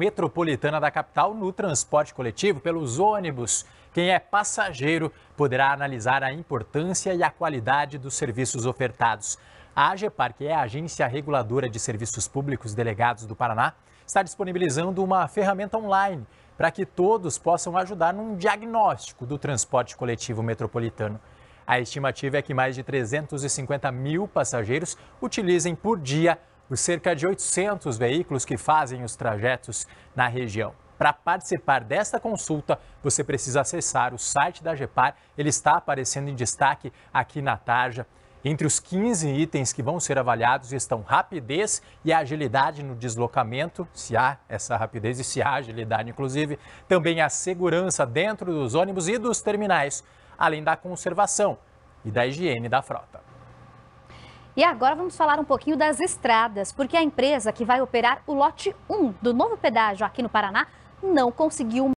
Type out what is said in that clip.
metropolitana da capital no transporte coletivo pelos ônibus. Quem é passageiro poderá analisar a importância e a qualidade dos serviços ofertados. A AGEPAR, que é a Agência Reguladora de Serviços Públicos Delegados do Paraná, está disponibilizando uma ferramenta online para que todos possam ajudar num diagnóstico do transporte coletivo metropolitano. A estimativa é que mais de 350 mil passageiros utilizem por dia os cerca de 800 veículos que fazem os trajetos na região. Para participar desta consulta, você precisa acessar o site da GEPAR, ele está aparecendo em destaque aqui na tarja. Entre os 15 itens que vão ser avaliados estão rapidez e agilidade no deslocamento, se há essa rapidez e se há agilidade, inclusive. Também a segurança dentro dos ônibus e dos terminais, além da conservação e da higiene da frota. E agora vamos falar um pouquinho das estradas, porque a empresa que vai operar o lote 1 do novo pedágio aqui no Paraná não conseguiu